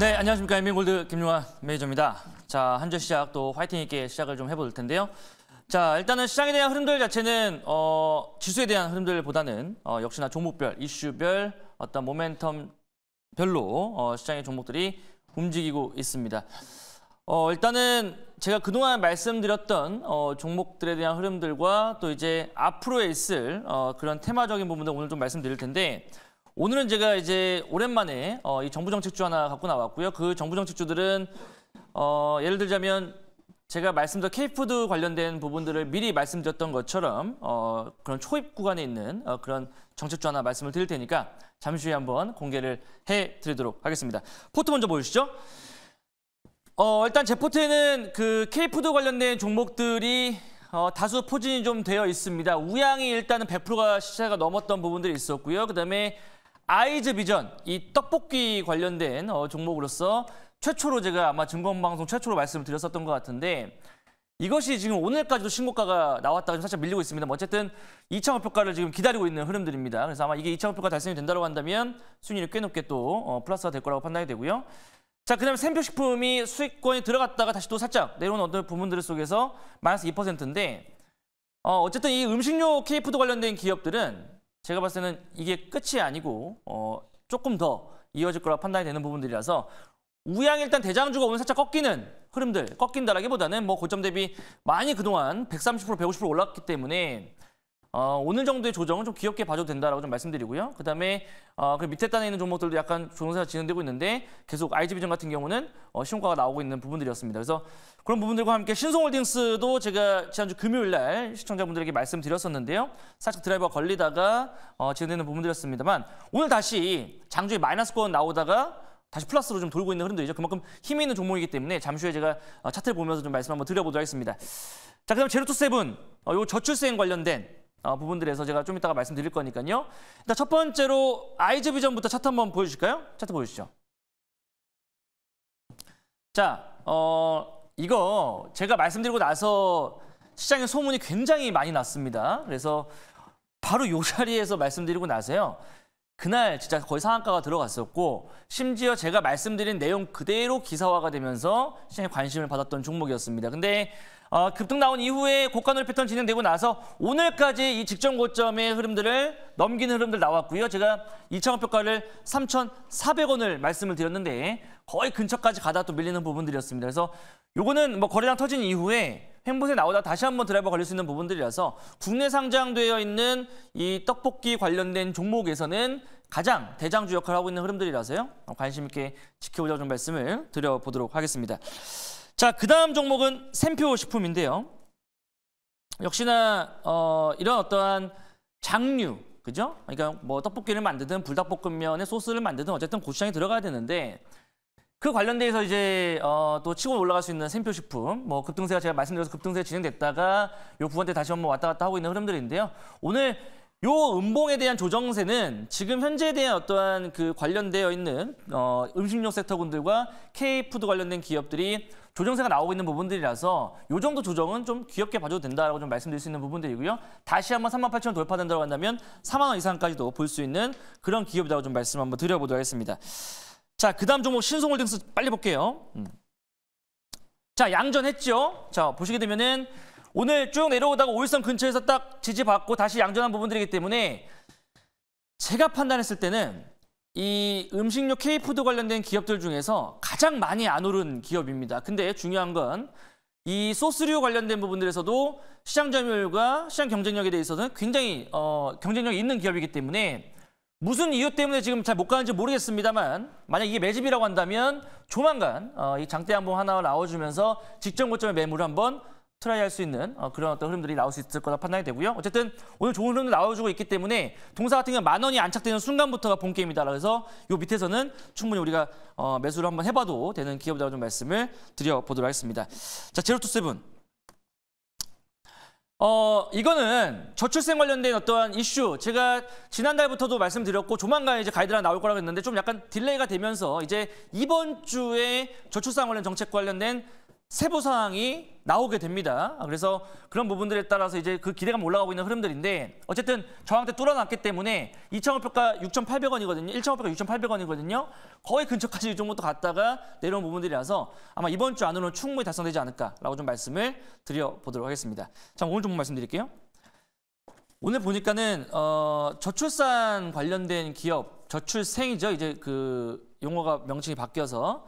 네, 안녕하십니까. 인민골드 김용환 매니저입니다. 자, 한 주 시작 또 화이팅 있게 시작을 좀 해볼 텐데요. 자, 일단은 시장에 대한 흐름들 자체는 어, 지수에 대한 흐름들보다는 어, 역시나 종목별, 이슈별, 어떤 모멘텀별로 어, 시장의 종목들이 움직이고 있습니다. 어, 일단은 제가 그동안 말씀드렸던 어, 종목들에 대한 흐름들과 또 이제 앞으로에 있을 어, 그런 테마적인 부분도 오늘 좀 말씀드릴 텐데 오늘은 제가 이제 오랜만에 어, 이 정부 정책주 하나 갖고 나왔고요. 그 정부 정책주들은 어, 예를 들자면 제가 말씀드린 케이푸드 관련된 부분들을 미리 말씀드렸던 것처럼 어, 그런 초입 구간에 있는 어, 그런 정책주 하나 말씀을 드릴 테니까 잠시 후에 한번 공개를 해드리도록 하겠습니다. 포트 먼저 보이시죠 어, 일단 제 포트에는 그 케이푸드 관련된 종목들이 어, 다수 포진이 좀 되어 있습니다. 우양이 일단은 100%가 시세가 넘었던 부분들이 있었고요. 그다음에 아이즈 비전 이 떡볶이 관련된 어, 종목으로서 최초로 제가 아마 증권방송 최초로 말씀을 드렸었던 것 같은데 이것이 지금 오늘까지도 신고가가 나왔다가 좀 살짝 밀리고 있습니다. 어쨌든 2차 목표가를 지금 기다리고 있는 흐름들입니다. 그래서 아마 이게 2차 목표가 달성이 된다고 한다면 순위는꽤 높게 또 어, 플러스가 될 거라고 판단이 되고요. 자, 그다음에 샘표식품이 수익권이 들어갔다가 다시 또 살짝 내려온 어떤 부분들 속에서 마이너스 2%인데 어, 어쨌든 이 음식료 케이푸드 관련된 기업들은 제가 봤을 때는 이게 끝이 아니고 어, 조금 더 이어질 거라 판단이 되는 부분들이라서 우양 일단 대장주가 오늘 살짝 꺾이는 흐름들 꺾인다라기보다는 뭐 고점 대비 많이 그동안 130% 150% 올랐기 때문에 어, 오늘 정도의 조정은 좀 귀엽게 봐줘도 된다라고 좀 말씀드리고요. 그다음에 어, 그 밑에 단에 있는 종목들도 약간 조정세가 진행되고 있는데 계속 IG비전 같은 경우는 어, 시효가가 나오고 있는 부분들이었습니다. 그래서 그런 부분들과 함께 신성홀딩스도 제가 지난주 금요일 날 시청자분들에게 말씀드렸었는데요. 살짝 드라이버가 걸리다가 어, 진행되는 부분들이었습니다만 오늘 다시 장주에 마이너스권 나오다가 다시 플러스로 좀 돌고 있는 흐름도 이제 그만큼 힘이 있는 종목이기 때문에 잠시 후에 제가 어, 차트를 보면서 좀 말씀 한번 드려보도록 하겠습니다. 자, 그다음 제로투 세븐, 어, 요 저출생 관련된 어, 부분들에서 제가 좀 이따가 말씀드릴 거니까요. 일단 첫 번째로 아이즈 비전부터 차트 한번 보여주실까요? 차트 보여주시죠. 자, 어, 이거 제가 말씀드리고 나서 시장에 소문이 굉장히 많이 났습니다. 그래서 바로 요 자리에서 말씀드리고 나서요. 그날 진짜 거의 상한가가 들어갔었고 심지어 제가 말씀드린 내용 그대로 기사화가 되면서 시장에 관심을 받았던 종목이었습니다. 근데 어, 급등 나온 이후에 고가놀 패턴 진행되고 나서 오늘까지 이 직전 고점의 흐름들을 넘기는 흐름들 나왔고요. 제가 2차원 평가를 3,400원을 말씀을 드렸는데 거의 근처까지 가다 또 밀리는 부분들이었습니다. 그래서 요거는 뭐 거래량 터진 이후에 행보세 나오다 다시 한번 드라이버 걸릴 수 있는 부분들이라서 국내 상장되어 있는 이 떡볶이 관련된 종목에서는 가장 대장주 역할을 하고 있는 흐름들이라서요. 관심 있게 지켜보자고 좀 말씀을 드려보도록 하겠습니다. 자, 그 다음 종목은 샘표 식품인데요. 역시나 어, 이런 어떠한 장류, 그죠? 그러니까 뭐 떡볶이를 만드든 불닭볶음면에 소스를 만드든 어쨌든 고추장이 들어가야 되는데 그 관련돼서 이제 어, 또 치고 올라갈 수 있는 샘표 식품, 뭐 급등세가 제가 말씀드려서 급등세 진행됐다가 요부간대 다시 한번 왔다 갔다 하고 있는 흐름들인데요. 오늘 요 음봉에 대한 조정세는 지금 현재에 대한 어떠한 그 관련되어 있는 어, 음식료 섹터군들과 K푸드 관련된 기업들이 조정세가 나오고 있는 부분들이라서 요 정도 조정은 좀 귀엽게 봐줘도 된다라고 좀 말씀드릴 수 있는 부분들이고요. 다시 한번 3만 8천 원 돌파된다고 한다면 4만 원 이상까지도 볼 수 있는 그런 기업이라고 좀 말씀 한번 드려보도록 하겠습니다. 자, 그다음 종목 신송홀딩스 빨리 볼게요. 음. 자, 양전했죠? 자, 보시게 되면은 오늘 쭉 내려오다가 오일선 근처에서 딱 지지받고 다시 양전한 부분들이기 때문에 제가 판단했을 때는 이 음식료 K푸드 관련된 기업들 중에서 가장 많이 안 오른 기업입니다. 근데 중요한 건 이 소스류 관련된 부분들에서도 시장 점유율과 시장 경쟁력에 대해서는 굉장히 어, 경쟁력이 있는 기업이기 때문에 무슨 이유 때문에 지금 잘 못 가는지 모르겠습니다만 만약 이게 매집이라고 한다면 조만간 어, 이 장대 한번 하나 나와주면서 직전 고점의 매물 을 한번 트라이할 수 있는 어, 그런 어떤 흐름들이 나올 수 있을 거라 판단이 되고요. 어쨌든 오늘 좋은 흐름 나와주고 있기 때문에 동사 같은 경우 는만 원이 안착되는 순간부터가 본 게임이다. 그래서 이 밑에서는 충분히 우리가 어, 매수를 한번 해봐도 되는 기업이라고 좀 말씀을 드려보도록 하겠습니다. 자, 제로투세븐. 어, 이거는 저출생 관련된 어떠한 이슈. 제가 지난달부터도 말씀드렸고 조만간 이제 가이드라인 나올 거라고 했는데 좀 약간 딜레이가 되면서 이제 이번 주에 저출산 관련 정책 관련된 세부 사항이 나오게 됩니다. 그래서 그런 부분들에 따라서 이제 그 기대감 올라가고 있는 흐름들인데 어쨌든 저한테 뚫어놨기 때문에 2차원 평가 6,800원이거든요. 1차원 표가 6,800원이거든요. 거의 근처까지 이 정도 갔다가 내려온 부분들이라서 아마 이번 주 안으로는 충분히 달성되지 않을까라고 좀 말씀을 드려보도록 하겠습니다. 자, 오늘 좀 말씀드릴게요. 오늘 보니까는 어, 저출산 관련된 기업, 저출생이죠. 이제 그 용어가 명칭이 바뀌어서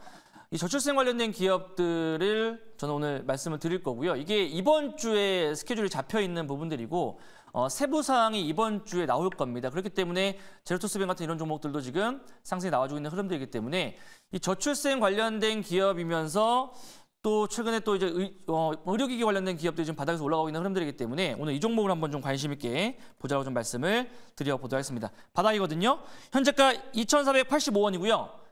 이 저출생 관련된 기업들을 저는 오늘 말씀을 드릴 거고요. 이게 이번 주에 스케줄이 잡혀 있는 부분들이고 어, 세부 사항이 이번 주에 나올 겁니다. 그렇기 때문에 제로투스뱅 같은 이런 종목들도 지금 상승이 나와주고 있는 흐름들이기 때문에 이 저출생 관련된 기업이면서 또 최근에 또 이제 의, 어, 료기기 관련된 기업들이 지금 바닥에서 올라가고 있는 흐름들이기 때문에 오늘 이 종목을 한번 좀 관심 있게 보자고 좀 말씀을 드려보도록 하겠습니다. 바닥이거든요. 현재가 2,485원이고요.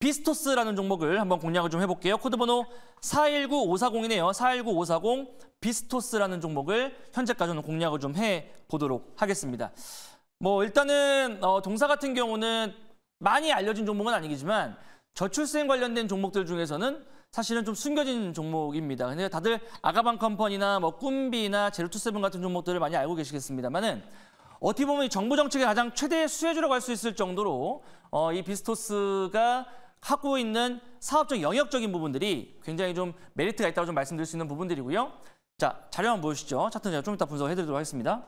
비스토스라는 종목을 한번 공략을 좀 해볼게요. 코드번호 419540이네요. 419540 비스토스라는 종목을 현재까지는 공략을 좀 해보도록 하겠습니다. 뭐 일단은 어, 동사 같은 경우는 많이 알려진 종목은 아니겠지만 저출생 관련된 종목들 중에서는 사실은 좀 숨겨진 종목입니다. 근데 다들 아가방 컴퍼니나 뭐 꿈비나 제로투세븐 같은 종목들을 많이 알고 계시겠습니다만은 어떻게 보면 정부 정책의 가장 최대 수혜주라고 할 수 있을 정도로 어, 이 비스토스가 하고 있는 사업적 영역적인 부분들이 굉장히 좀 메리트가 있다고 좀 말씀드릴 수 있는 부분들이고요. 자, 자료 한번 보시죠. 차트는 제가 좀 이따 분석해드리도록 하겠습니다.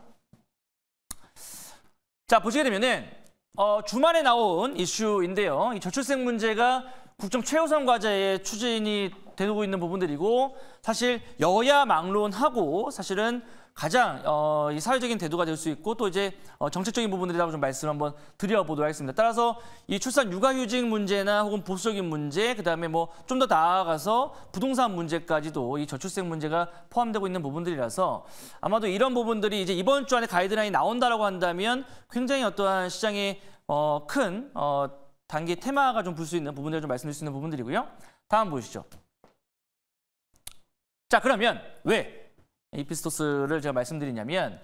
자, 보시게 되면은 어, 주말에 나온 이슈인데요. 이 저출생 문제가 국정 최우선 과제의 추진이 되고 있는 부분들이고 사실 여야 막론하고 사실은 가장 어, 이 사회적인 대두가 될 수 있고 또 이제 어, 정책적인 부분들이라고 좀 말씀 한번 드려보도록 하겠습니다. 따라서 이 출산 육아휴직 문제나 혹은 보수적인 문제, 그다음에 뭐 좀 더 나아가서 부동산 문제까지도 이 저출생 문제가 포함되고 있는 부분들이라서 아마도 이런 부분들이 이제 이번 주 안에 가이드라인이 나온다라고 한다면 굉장히 어떠한 시장의 어, 큰 어, 단기 테마가 좀 볼 수 있는 부분들을 좀 말씀드릴 수 있는 부분들이고요. 다음 보시죠. 자 그러면 왜에피스토스를 제가 말씀드리냐면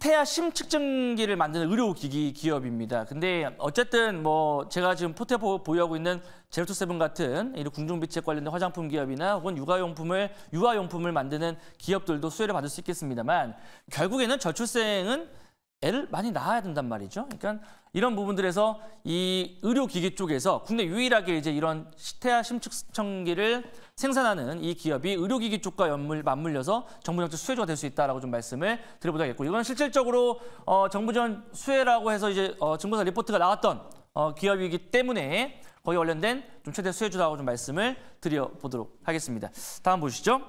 태아 심측정기를 만드는 의료기기 기업입니다. 근데 어쨌든 뭐 제가 지금 포테에 보유하고 있는 제로투세븐 같은 이런 궁중비책 관련된 화장품 기업이나 혹은 육아용품을 유아용품을 만드는 기업들도 수혜를 받을 수 있겠습니다만 결국에는 저출생은 애를 많이 낳아야 된단 말이죠. 그러니까 이런 부분들에서 이 의료기기 쪽에서 국내 유일하게 이제 이런 시 태아 심측청기를 생산하는 이 기업이 의료기기 쪽과 연물, 맞물려서 정부 정책 수혜주가 될 수 있다라고 좀 말씀을 드려보자겠고 이건 실질적으로 어, 정부 전 수혜라고 해서 이제 어, 증권사 리포트가 나왔던 어, 기업이기 때문에 거의 관련된 좀 최대 수혜주라고 좀 말씀을 드려보도록 하겠습니다. 다음 보시죠.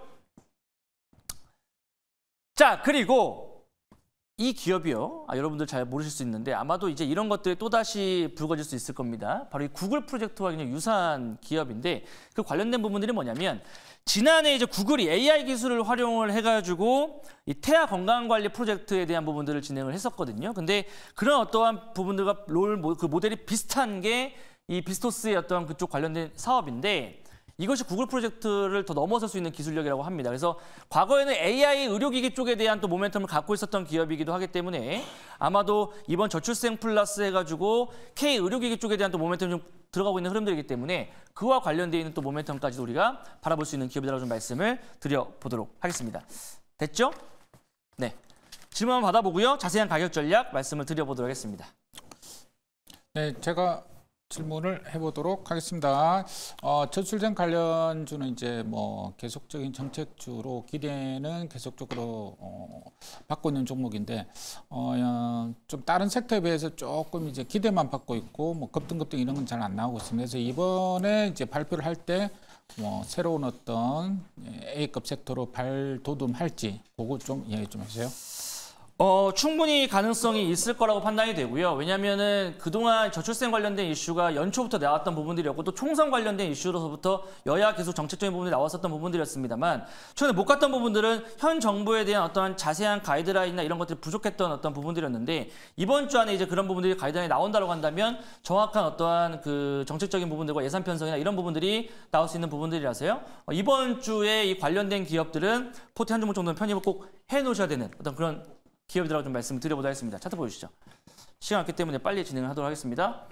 자 그리고 이 기업이요. 아, 여러분들 잘 모르실 수 있는데 아마도 이제 이런 것들이 또다시 불거질 수 있을 겁니다. 바로 이 구글 프로젝트와 굉장히 유사한 기업인데 그 관련된 부분들이 뭐냐면 지난해 이제 구글이 AI 기술을 활용을 해가지고 이 태아 건강관리 프로젝트에 대한 부분들을 진행을 했었거든요. 근데 그런 어떠한 부분들과 롤, 그 모델이 비슷한 게 이 비스토스의 어떤 그쪽 관련된 사업인데 이것이 구글 프로젝트를 더 넘어설 수 있는 기술력이라고 합니다. 그래서 과거에는 AI 의료기기 쪽에 대한 또 모멘텀을 갖고 있었던 기업이기도 하기 때문에 아마도 이번 저출생 플러스 해가지고 K 의료기기 쪽에 대한 또 모멘텀 좀 들어가고 있는 흐름들이기 때문에 그와 관련되어 있는 또 모멘텀까지도 우리가 바라볼 수 있는 기업이라고 좀 말씀을 드려보도록 하겠습니다. 됐죠? 네. 질문 받아보고요. 자세한 가격 전략 말씀을 드려보도록 하겠습니다. 네, 제가 질문을 해보도록 하겠습니다. 어, 저출생 관련주는 이제 뭐 계속적인 정책주로 기대는 계속적으로 어, 받고 있는 종목인데 어, 좀 다른 섹터에 비해서 조금 이제 기대만 받고 있고 뭐 급등급등 이런 건 잘 안 나오고 있습니다. 그래서 이번에 이제 발표를 할 때 뭐 새로운 어떤 예, A급 섹터로 발돋움할지 그거 좀 이야기 좀 해주세요. 어, 충분히 가능성이 있을 거라고 판단이 되고요. 왜냐면은 그동안 저출생 관련된 이슈가 연초부터 나왔던 부분들이었고 또 총선 관련된 이슈로서부터 여야 계속 정책적인 부분이 나왔었던 부분들이었습니다만 최근에 못 갔던 부분들은 현 정부에 대한 어떤 자세한 가이드라인이나 이런 것들이 부족했던 어떤 부분들이었는데 이번 주 안에 이제 그런 부분들이 가이드라인이 나온다고 한다면 정확한 어떠한 그 정책적인 부분들과 예산 편성이나 이런 부분들이 나올 수 있는 부분들이라서요. 어, 이번 주에 이 관련된 기업들은 포트 한 종목 정도는 편입을 꼭 해놓으셔야 되는 어떤 그런 기업들하고 좀 말씀을 드려보도록 하겠습니다. 차트 보여주시죠. 시간 없기 때문에 빨리 진행을 하도록 하겠습니다.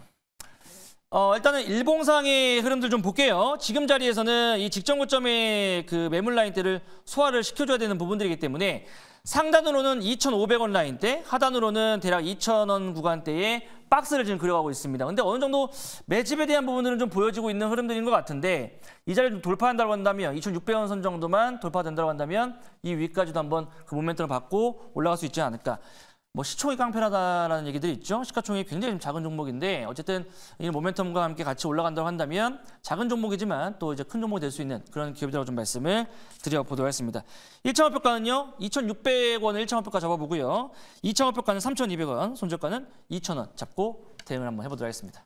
어, 일단은 일봉상의 흐름들 좀 볼게요. 지금 자리에서는 이 직전 고점의 그 매물 라인대를 소화를 시켜줘야 되는 부분들이기 때문에 상단으로는 2,500원 라인대, 하단으로는 대략 2,000원 구간대에 박스를 지금 그려가고 있습니다. 근데 어느 정도 매집에 대한 부분들은 좀 보여지고 있는 흐름들인 것 같은데 이 자리를 좀 돌파한다고 한다면 2,600원 선 정도만 돌파된다고 한다면 이 위까지도 한번 그 모멘트를 받고 올라갈 수 있지 않을까. 뭐 시총이 깡패라다라는 얘기들이 있죠. 시가총액이 굉장히 작은 종목인데 어쨌든 이 모멘텀과 함께 같이 올라간다고 한다면 작은 종목이지만 또 이제 큰 종목이 될 수 있는 그런 기업이라고 좀 말씀을 드려보도록 하겠습니다. 1차원 평가는요. 2,600원을 1차원 평가 잡아보고요. 2차원 평가는 3,200원, 손절가는 2,000원 잡고 대응을 한번 해보도록 하겠습니다.